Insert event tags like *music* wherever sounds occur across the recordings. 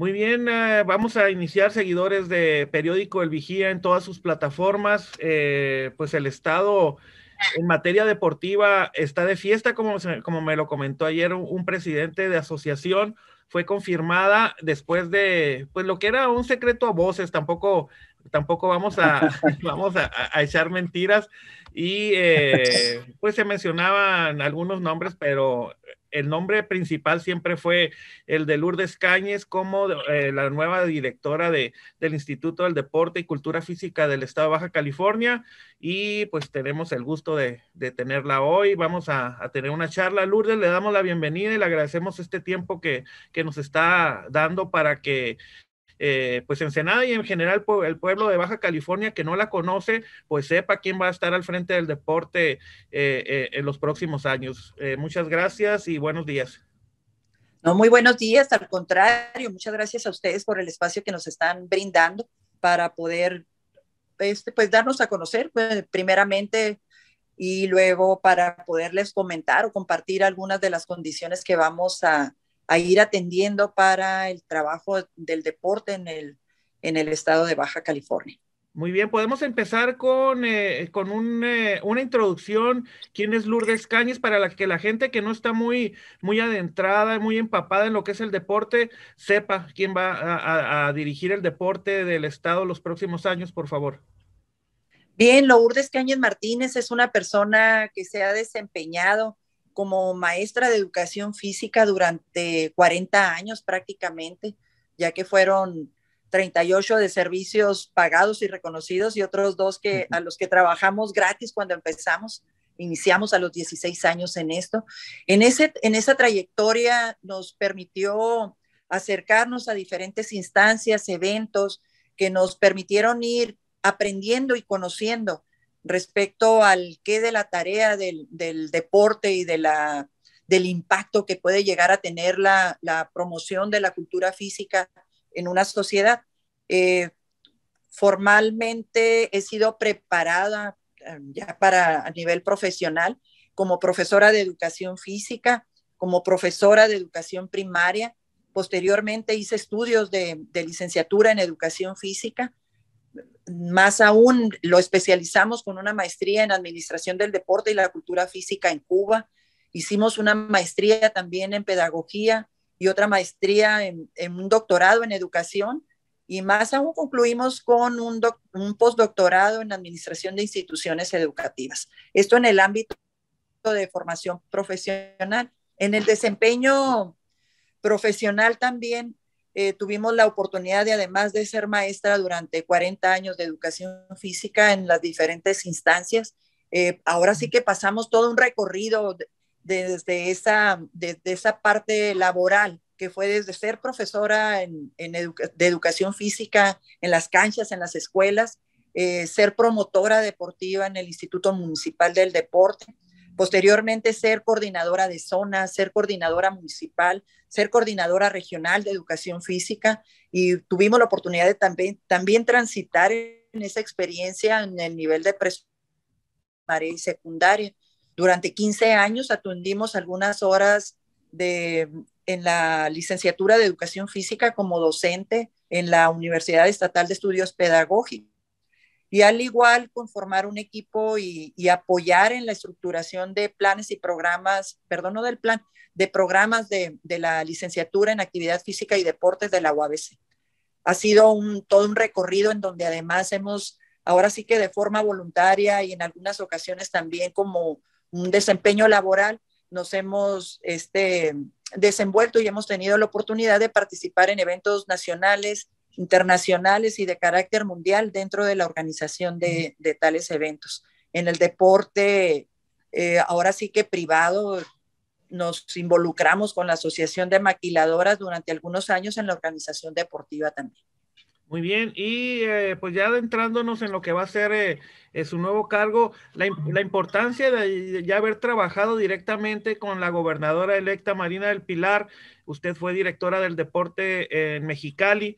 Muy bien, eh, vamos a iniciar seguidores de Periódico El Vigía en todas sus plataformas. Eh, pues el Estado en materia deportiva está de fiesta, como, como me lo comentó ayer un, presidente de asociación. Fue confirmada después de, pues lo que era un secreto a voces, tampoco tampoco vamos a, *laughs* *laughs* vamos a, echar mentiras. Y eh, *laughs* pues se mencionaban algunos nombres, pero el nombre principal siempre fue el de Lourdes Cañes como eh, la nueva directora de, del Instituto del Deporte y Cultura Física del Estado de Baja California y pues tenemos el gusto de, tenerla hoy. Vamos a, tener una charla. Lourdes, le damos la bienvenida y le agradecemos este tiempo que, que nos está dando para que pues pues Ensenada y en general el pueblo de Baja California que no la conoce, pues sepa quién va a estar al frente del deporte eh, eh, en los próximos años. muchas gracias y buenos días. No, muy buenos días, al contrario, muchas gracias a ustedes por el espacio que nos están brindando para poder este, pues darnos a conocer primeramente y luego para poderles comentar o compartir algunas de las condiciones que vamos a, a ir atendiendo para el trabajo del deporte en el, en el estado de Baja California. Muy bien, podemos empezar con, eh, con eh, una introducción. ¿Quién es Lourdes Cañes? Para que la gente que no está muy, muy adentrada, muy empapada en lo que es el deporte, sepa quién va a, dirigir el deporte del Estado los próximos años, por favor. Bien, Lourdes Cañes Martínez es una persona que se ha desempeñado como maestra de educación física durante 40 años prácticamente, ya que fueron 38 de servicios pagados y reconocidos y otros dos que, a los que trabajamos gratis cuando empezamos. Iniciamos a los 16 años en esto. En, ese, en esa trayectoria nos permitió acercarnos a diferentes instancias, eventos que nos permitieron ir aprendiendo y conociendo respecto al qué de la tarea del, deporte y del impacto que puede llegar a tener la, promoción de la cultura física en una sociedad. Eh, formalmente he sido preparada eh, ya para a nivel profesional como profesora de educación física, como profesora de educación primaria. Posteriormente hice estudios de licenciatura en educación física más aún lo especializamos con una maestría en administración del deporte y la cultura física en Cuba. Hicimos una maestría también en pedagogía y otra maestría en, un doctorado en educación. Y más aún concluimos con un, un postdoctorado en administración de instituciones educativas. Esto en el ámbito de formación profesional. En el desempeño profesional también eh, tuvimos la oportunidad de, además de ser maestra durante 40 años de educación física en las diferentes instancias, eh, ahora sí que pasamos todo un recorrido desde esa, parte laboral, que fue desde ser profesora en, de educación física en las canchas, en las escuelas, eh, ser promotora deportiva en el Instituto Municipal del Deporte, posteriormente ser coordinadora de zona, ser coordinadora municipal, ser coordinadora regional de educación física y tuvimos la oportunidad de también, también transitar en esa experiencia en el nivel de primaria y secundaria. Durante 15 años atendimos algunas horas de, en la licenciatura de educación física como docente en la Universidad Estatal de Estudios Pedagógicos y al igual conformar un equipo y, apoyar en la estructuración de planes y programas, perdón, no del plan, de programas de, la licenciatura en actividad física y deportes de la UABC. Ha sido un, todo un recorrido en donde además hemos, ahora sí que de forma voluntaria y en algunas ocasiones también como un desempeño laboral, nos hemos este, desenvuelto y hemos tenido la oportunidad de participar en eventos nacionales, internacionales y de carácter mundial dentro de la organización de, tales eventos. En el deporte, eh, ahora sí que privado, nos involucramos con la Asociación de Maquiladoras durante algunos años en la organización deportiva también. Muy bien, y eh, pues ya adentrándonos en lo que va a ser eh, eh, su nuevo cargo, la, importancia de ya haber trabajado directamente con la gobernadora electa Marina del Pilar, usted fue directora del deporte en Mexicali,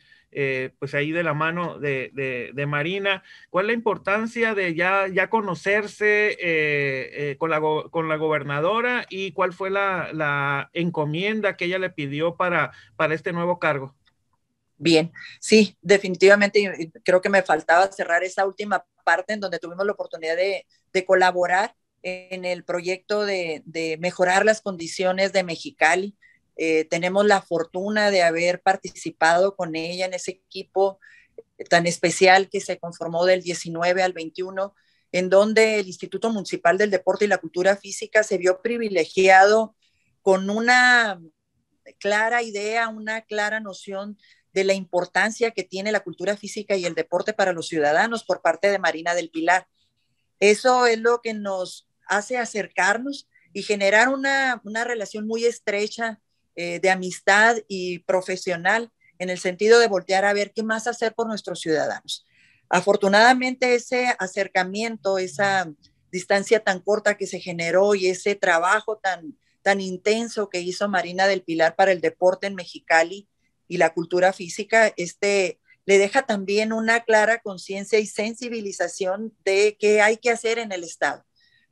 pues ahí de la mano de, Marina, ¿cuál es la importancia de ya, ya conocerse con, la con la gobernadora y cuál fue la, la encomienda que ella le pidió para, para este nuevo cargo? Bien, sí, definitivamente creo que me faltaba cerrar esa última parte en donde tuvimos la oportunidad de, colaborar en el proyecto de, mejorar las condiciones de Mexicali. Eh, tenemos la fortuna de haber participado con ella en ese equipo tan especial que se conformó del 19 al 21, en donde el Instituto Municipal del Deporte y la Cultura Física se vio privilegiado con una clara idea, una clara noción de la importancia que tiene la cultura física y el deporte para los ciudadanos por parte de Marina del Pilar. Eso es lo que nos hace acercarnos y generar una, relación muy estrecha eh, de amistad y profesional en el sentido de voltear a ver qué más hacer por nuestros ciudadanos. Afortunadamente ese acercamiento, esa distancia tan corta que se generó y ese trabajo tan, tan intenso que hizo Marina del Pilar para el deporte en Mexicali, y la cultura física, este, le deja también una clara conciencia y sensibilización de qué hay que hacer en el Estado,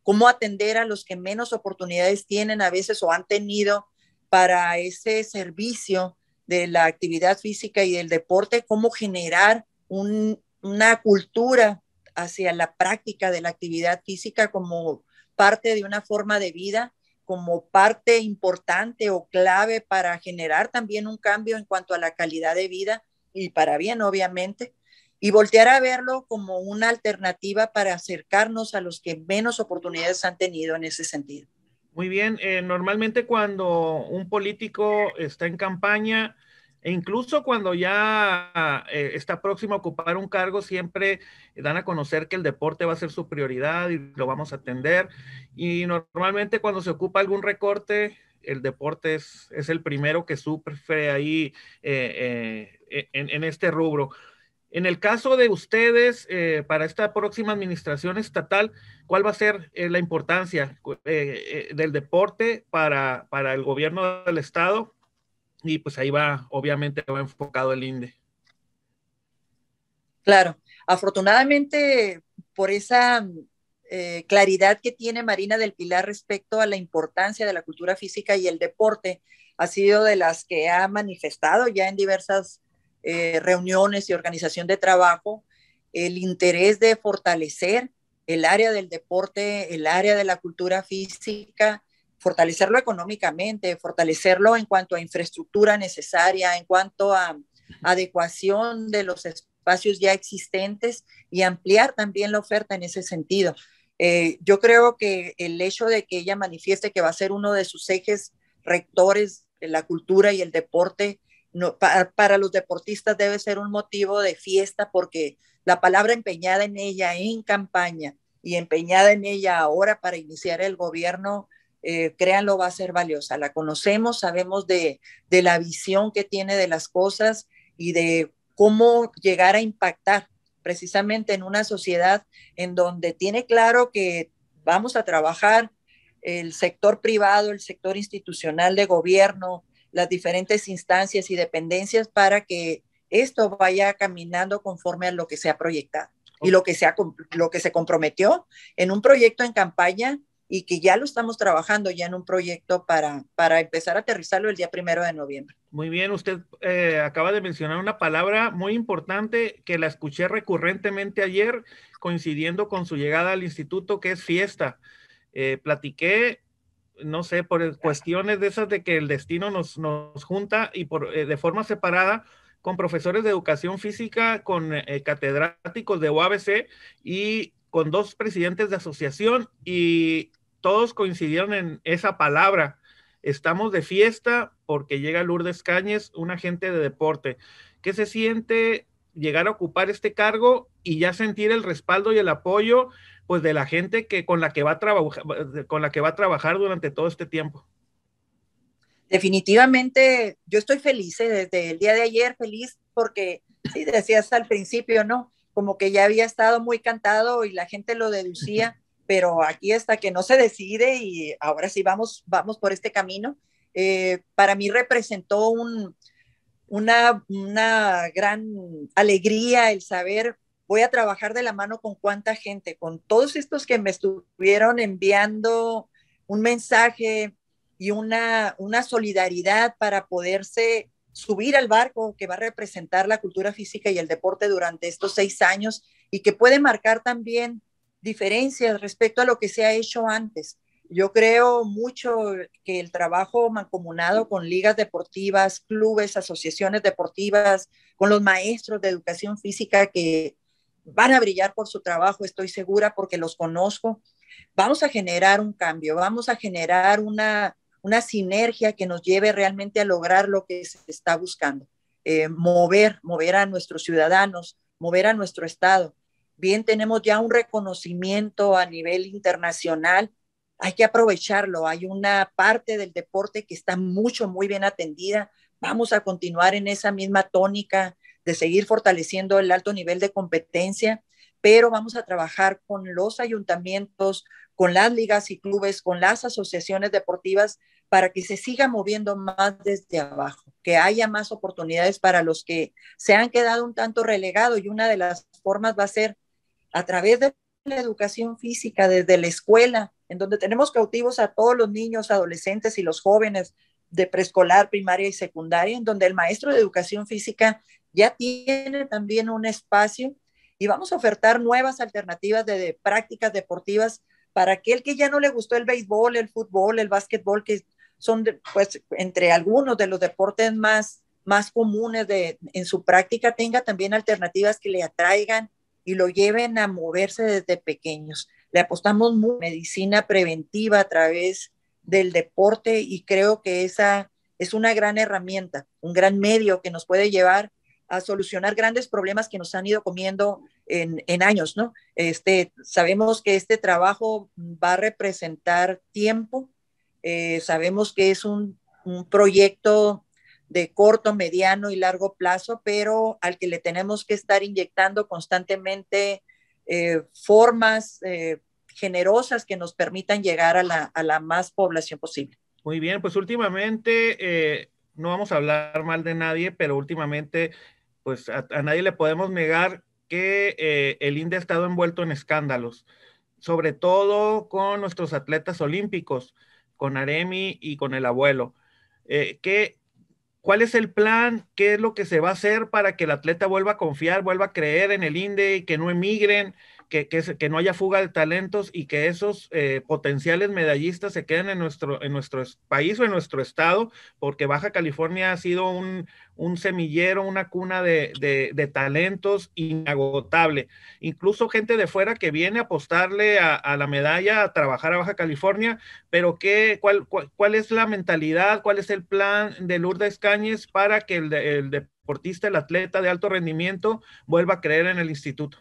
cómo atender a los que menos oportunidades tienen a veces o han tenido para ese servicio de la actividad física y del deporte, cómo generar una cultura hacia la práctica de la actividad física como parte de una forma de vida como parte importante o clave para generar también un cambio en cuanto a la calidad de vida y para bien, obviamente, y voltear a verlo como una alternativa para acercarnos a los que menos oportunidades han tenido en ese sentido. Muy bien, eh, normalmente cuando un político está en campaña, e incluso cuando ya eh, está próximo a ocupar un cargo, siempre dan a conocer que el deporte va a ser su prioridad y lo vamos a atender. Y normalmente cuando se ocupa algún recorte, el deporte es, es el primero que sufre ahí eh, eh, en, este rubro. En el caso de ustedes, para esta próxima administración estatal, ¿cuál va a ser la importancia del deporte para, para el gobierno del Estado y pues ahí va, obviamente va enfocado el INDE. Claro, afortunadamente por esa eh, claridad que tiene Marina del Pilar respecto a la importancia de la cultura física y el deporte, ha sido de las que ha manifestado ya en diversas eh, reuniones y organización de trabajo el interés de fortalecer el área del deporte, el área de la cultura física, fortalecerlo económicamente, fortalecerlo en cuanto a infraestructura necesaria, en cuanto a adecuación de los espacios ya existentes y ampliar también la oferta en ese sentido. Eh, yo creo que el hecho de que ella manifieste que va a ser uno de sus ejes rectores, la cultura y el deporte, para, para, los deportistas debe ser un motivo de fiesta porque la palabra empeñada en ella en campaña y empeñada en ella ahora para iniciar el gobierno eh, créanlo, va a ser valiosa. La conocemos, sabemos de, la visión que tiene de las cosas y de cómo llegar a impactar precisamente en una sociedad en donde tiene claro que vamos a trabajar el sector privado, el sector institucional de gobierno, las diferentes instancias y dependencias para que esto vaya caminando conforme a lo que se ha proyectado y lo que se, lo que se comprometió en un proyecto en campaña y que ya lo estamos trabajando ya en un proyecto para, para empezar a aterrizarlo el día primero de noviembre. Muy bien, usted eh, acaba de mencionar una palabra muy importante que la escuché recurrentemente ayer, coincidiendo con su llegada al instituto, que es fiesta. Eh, platiqué, no sé, por cuestiones de esas de que el destino nos, nos junta y por, eh, de forma separada, con profesores de educación física, con catedráticos de UABC y con dos presidentes de asociación y todos coincidieron en esa palabra. Estamos de fiesta porque llega Lourdes Cañes, un agente de deporte. ¿Qué se siente llegar a ocupar este cargo y ya sentir el respaldo y el apoyo pues de la gente que con la que va a trabajar con la que va a trabajar durante todo este tiempo. Definitivamente yo estoy feliz ¿eh? desde el día de ayer feliz porque sí decías al principio, ¿no? Como que ya había estado muy cantado y la gente lo deducía pero aquí hasta que no se decide y ahora sí vamos, vamos por este camino, eh, para mí representó una, gran alegría el saber voy a trabajar de la mano con cuánta gente, con todos estos que me estuvieron enviando un mensaje y una, una solidaridad para poderse subir al barco que va a representar la cultura física y el deporte durante estos seis años y que puede marcar también diferencias respecto a lo que se ha hecho antes. Yo creo mucho que el trabajo mancomunado con ligas deportivas, clubes, asociaciones deportivas, con los maestros de educación física que van a brillar por su trabajo, estoy segura porque los conozco, vamos a generar un cambio, vamos a generar una, una sinergia que nos lleve realmente a lograr lo que se está buscando, eh, mover, mover a nuestros ciudadanos, mover a nuestro Estado bien tenemos ya un reconocimiento a nivel internacional, hay que aprovecharlo. Hay una parte del deporte que está mucho, muy bien atendida. Vamos a continuar en esa misma tónica de seguir fortaleciendo el alto nivel de competencia, pero vamos a trabajar con los ayuntamientos, con las ligas y clubes, con las asociaciones deportivas para que se siga moviendo más desde abajo, que haya más oportunidades para los que se han quedado un tanto relegados y una de las formas va a ser a través de la educación física, desde la escuela, en donde tenemos cautivos a todos los niños, adolescentes y los jóvenes de preescolar, primaria y secundaria, en donde el maestro de educación física ya tiene también un espacio y vamos a ofertar nuevas alternativas de, prácticas deportivas para aquel que ya no le gustó el béisbol, el fútbol, el básquetbol, que son pues, entre algunos de los deportes más, más comunes de, en su práctica, tenga también alternativas que le atraigan y lo lleven a moverse desde pequeños. Le apostamos muy medicina preventiva a través del deporte y creo que esa es una gran herramienta, un gran medio que nos puede llevar a solucionar grandes problemas que nos han ido comiendo en, años, ¿no? Este, sabemos que este trabajo va a representar tiempo, eh, sabemos que es un, un proyecto de corto, mediano y largo plazo, pero al que le tenemos que estar inyectando constantemente eh, formas eh, generosas que nos permitan llegar a la, más población posible. Muy bien, pues últimamente, eh, no vamos a hablar mal de nadie, pero últimamente, pues a, nadie le podemos negar que el INDE ha estado envuelto en escándalos, sobre todo con nuestros atletas olímpicos, con Aremi y con el abuelo. ¿Cuál es el plan? ¿Qué es lo que se va a hacer para que el atleta vuelva a confiar, vuelva a creer en el INDE y que no emigren? que, no haya fuga de talentos y que esos eh, potenciales medallistas se queden en nuestro, en nuestro país o en nuestro estado, porque Baja California ha sido un, semillero, una cuna de, talentos inagotable. Incluso gente de fuera que viene a apostarle a, la medalla, a trabajar a Baja California, pero ¿qué, cuál, cuál, es la mentalidad, cuál es el plan de Lourdes Cáñez para que el deportista, el atleta de alto rendimiento vuelva a creer en el instituto?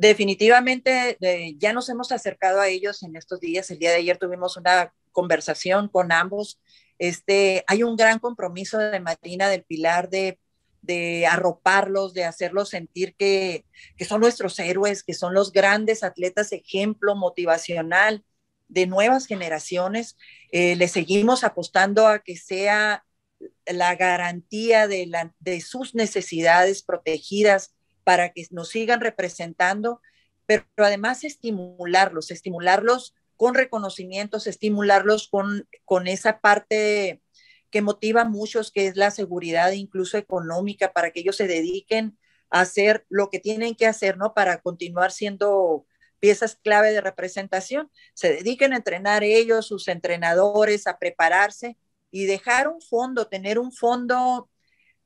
definitivamente eh, ya nos hemos acercado a ellos en estos días. El día de ayer tuvimos una conversación con ambos. Este, hay un gran compromiso de Marina del Pilar de, arroparlos, de hacerlos sentir que, son nuestros héroes, que son los grandes atletas, ejemplo motivacional de nuevas generaciones. Eh, le seguimos apostando a que sea la garantía de, de sus necesidades protegidas, para que nos sigan representando, pero, además estimularlos, estimularlos con reconocimientos, estimularlos con, con esa parte que motiva a muchos, que es la seguridad incluso económica, para que ellos se dediquen a hacer lo que tienen que hacer, ¿no? Para continuar siendo piezas clave de representación. Se dediquen a entrenar ellos, sus entrenadores, a prepararse y dejar un fondo, tener un fondo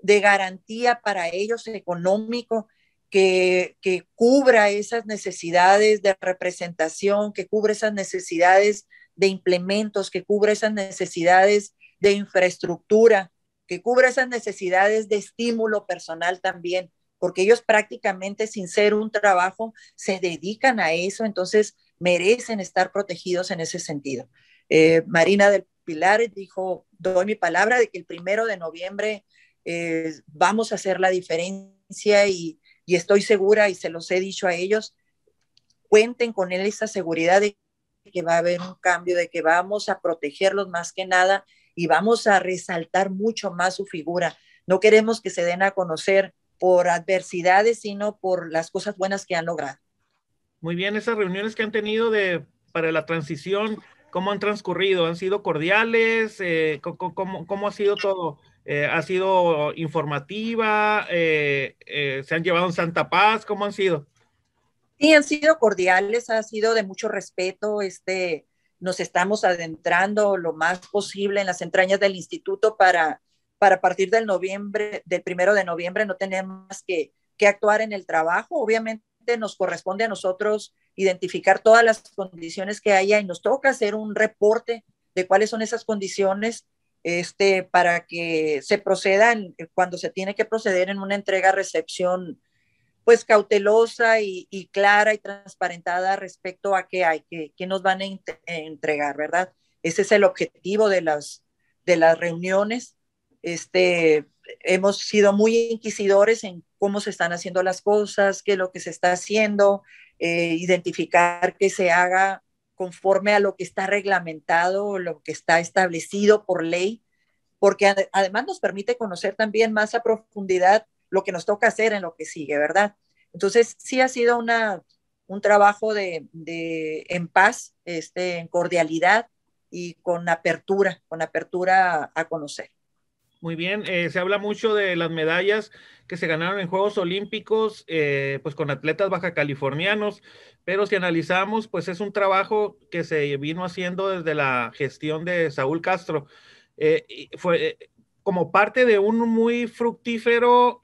de garantía para ellos económico, que, cubra esas necesidades de representación, que cubra esas necesidades de implementos, que cubra esas necesidades de infraestructura, que cubra esas necesidades de estímulo personal también, porque ellos prácticamente sin ser un trabajo se dedican a eso, entonces merecen estar protegidos en ese sentido. Eh, Marina del Pilar dijo, doy mi palabra de que el primero de noviembre eh, vamos a hacer la diferencia y, y estoy segura y se los he dicho a ellos, cuenten con él esa seguridad de que va a haber un cambio, de que vamos a protegerlos más que nada y vamos a resaltar mucho más su figura. No queremos que se den a conocer por adversidades, sino por las cosas buenas que han logrado. Muy bien, esas reuniones que han tenido de, para la transición, ¿cómo han transcurrido? ¿Han sido cordiales? Eh, cómo ha sido todo? Eh, ¿Ha sido informativa? Eh, eh, ¿Se han llevado en Santa Paz? ¿Cómo han sido? Sí, han sido cordiales, ha sido de mucho respeto. Este, nos estamos adentrando lo más posible en las entrañas del instituto para, para partir del noviembre, del primero de noviembre, no tenemos que, que actuar en el trabajo. Obviamente nos corresponde a nosotros identificar todas las condiciones que haya y nos toca hacer un reporte de cuáles son esas condiciones este, para que se procedan eh, cuando se tiene que proceder en una entrega-recepción pues cautelosa y, clara y transparentada respecto a qué hay, qué, qué nos van a entregar, ¿verdad? Ese es el objetivo de las, de las reuniones. Este, hemos sido muy inquisidores en cómo se están haciendo las cosas, qué es lo que se está haciendo, eh, identificar qué se haga conforme a lo que está reglamentado, lo que está establecido por ley, porque además nos permite conocer también más a profundidad lo que nos toca hacer en lo que sigue, ¿verdad? Entonces, sí ha sido una, un trabajo de, de, en paz, este, en cordialidad y con apertura, con apertura a conocer muy bien. Eh, se habla mucho de las medallas que se ganaron en Juegos Olímpicos, eh, pues con atletas baja californianos, pero si analizamos, pues es un trabajo que se vino haciendo desde la gestión de Saúl Castro. Eh, fue como parte de un muy fructífero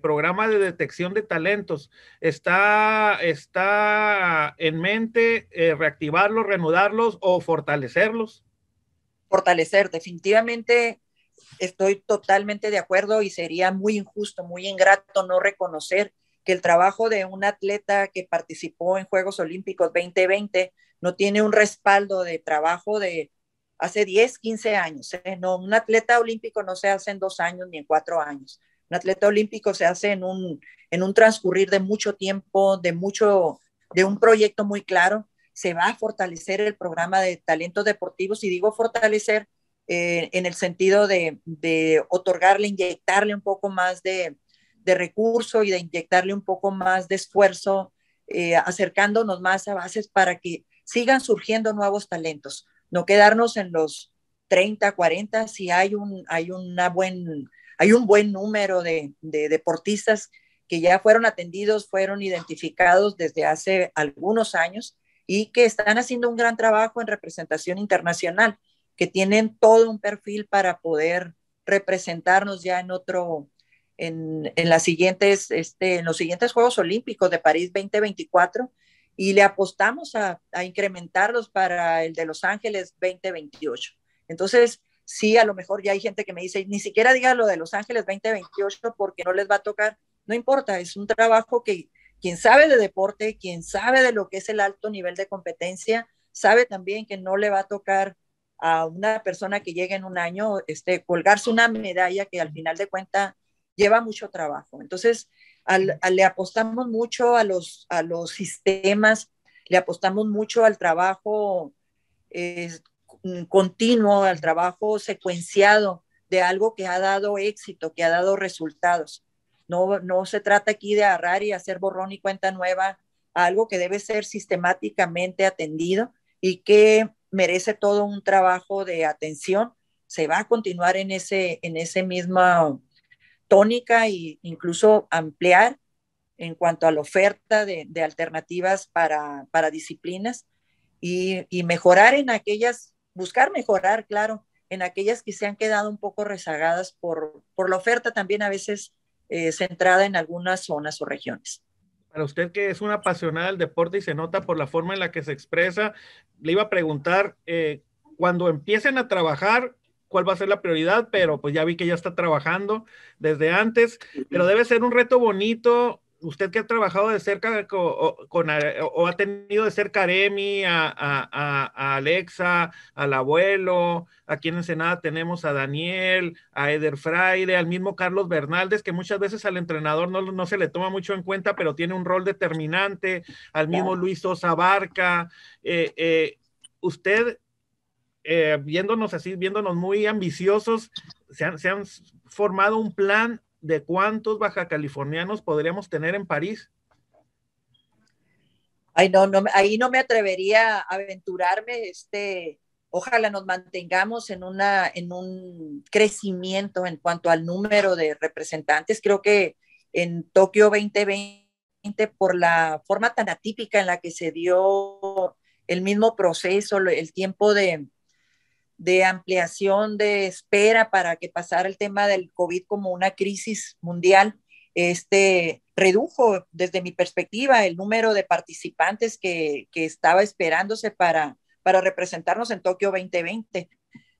programa de detección de talentos. Está, está en mente reactivarlos, reanudarlos o fortalecerlos fortalecer. Definitivamente estoy totalmente de acuerdo y sería muy injusto, muy ingrato no reconocer que el trabajo de un atleta que participó en Juegos Olímpicos 2020 no tiene un respaldo de trabajo de hace 10, 15 años. ¿eh? No, un atleta olímpico no se hace en dos años ni en cuatro años. Un atleta olímpico se hace en un, en un transcurrir de mucho tiempo, de, mucho, de un proyecto muy claro. Se va a fortalecer el programa de talentos deportivos y digo fortalecer eh, en el sentido de, otorgarle, inyectarle un poco más de, recurso y de inyectarle un poco más de esfuerzo, eh, acercándonos más a bases para que sigan surgiendo nuevos talentos, no quedarnos en los 30, 40, si hay un, hay buen, hay un buen número de deportistas que ya fueron atendidos, fueron identificados desde hace algunos años y que están haciendo un gran trabajo en representación internacional que tienen todo un perfil para poder representarnos ya en otro, en, las siguientes, este, en los siguientes Juegos Olímpicos de París 2024 y le apostamos a, a, incrementarlos para el de Los Ángeles 2028. Entonces, sí, a lo mejor ya hay gente que me dice, ni siquiera diga lo de Los Ángeles 2028 porque no les va a tocar. No importa, es un trabajo que quien sabe de deporte, quien sabe de lo que es el alto nivel de competencia, sabe también que no le va a tocar a una persona que llegue en un año, este, colgarse una medalla que al final de cuenta lleva mucho trabajo. Entonces, le apostamos mucho a los, a los sistemas, le apostamos mucho al trabajo eh, continuo, al trabajo secuenciado de algo que ha dado éxito, que ha dado resultados. No, no se trata aquí de agarrar y hacer borrón y cuenta nueva, algo que debe ser sistemáticamente atendido y que merece todo un trabajo de atención. Se va a continuar en ese, en ese misma tónica e incluso ampliar en cuanto a la oferta de, alternativas para, disciplinas y, mejorar en aquellas, buscar mejorar, claro, en aquellas que se han quedado un poco rezagadas por, la oferta también a veces eh, centrada en algunas zonas o regiones. Para usted que es una apasionada del deporte y se nota por la forma en la que se expresa, le iba a preguntar, eh, cuando empiecen a trabajar, cuál va a ser la prioridad, pero pues ya vi que ya está trabajando desde antes, pero debe ser un reto bonito usted que ha trabajado de cerca eh, o, ha tenido de cerca a a, Alexa, al abuelo, aquí en Ensenada tenemos a Daniel, a Eder Freire, al mismo Carlos Bernaldez, que muchas veces al entrenador no, se le toma mucho en cuenta, pero tiene un rol determinante, al mismo Luis Sosa Barca. Eh, eh, usted, viéndonos así, viéndonos muy ambiciosos, se han, se han formado un plan de cuántos baja californianos podríamos tener en París. Ay, no, no, ahí no me atrevería a aventurarme, este, ojalá nos mantengamos en, una, en un crecimiento en cuanto al número de representantes. Creo que en Tokio 2020, por la forma tan atípica en la que se dio el mismo proceso, el tiempo de, de ampliación de espera para que pasara el tema del COVID como una crisis mundial, este, redujo desde mi perspectiva el número de participantes que, estaba esperándose para, para representarnos en Tokio 2020.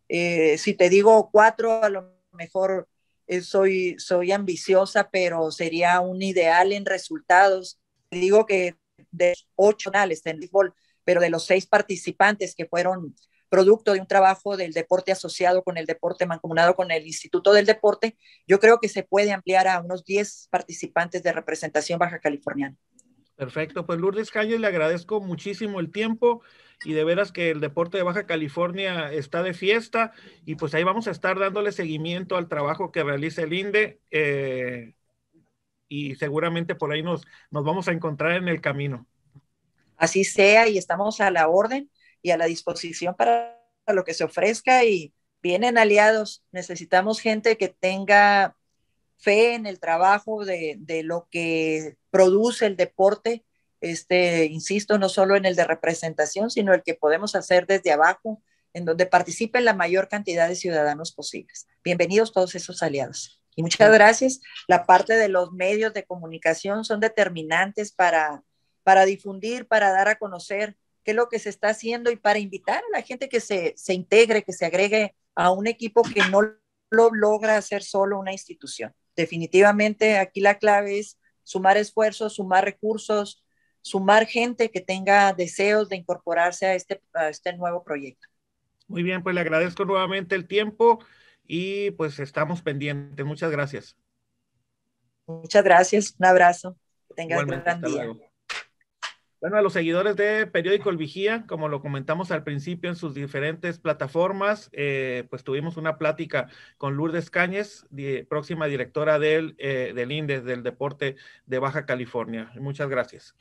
Eh, si te digo cuatro, a lo mejor eh, soy, soy ambiciosa, pero sería un ideal en resultados. digo que de ocho finales en pero de los seis participantes que fueron producto de un trabajo del deporte asociado con el deporte mancomunado con el Instituto del Deporte, yo creo que se puede ampliar a unos 10 participantes de representación baja californiana. Perfecto, pues Lourdes Calles, le agradezco muchísimo el tiempo y de veras que el deporte de Baja California está de fiesta y pues ahí vamos a estar dándole seguimiento al trabajo que realiza el INDE eh, y seguramente por ahí nos, nos vamos a encontrar en el camino. Así sea y estamos a la orden y a la disposición para lo que se ofrezca y vienen aliados. Necesitamos gente que tenga fe en el trabajo de, lo que produce el deporte, este, insisto, no solo en el de representación, sino el que podemos hacer desde abajo, en donde participen la mayor cantidad de ciudadanos posibles. Bienvenidos todos esos aliados. Y muchas gracias. La parte de los medios de comunicación son determinantes para, para difundir, para dar a conocer qué es lo que se está haciendo y para invitar a la gente que se, integre, que se agregue a un equipo que no lo logra hacer solo una institución. Definitivamente aquí la clave es sumar esfuerzos, sumar recursos, sumar gente que tenga deseos de incorporarse a este, este nuevo proyecto. Muy bien, pues le agradezco nuevamente el tiempo y pues estamos pendientes. Muchas gracias. Muchas gracias, un abrazo. Que tengas un gran día. Bueno, a los seguidores de Periódico El Vigía, como lo comentamos al principio en sus diferentes plataformas, eh, pues tuvimos una plática con Lourdes Cañes, próxima directora del, eh, del INDES, del Deporte de Baja California. Muchas gracias.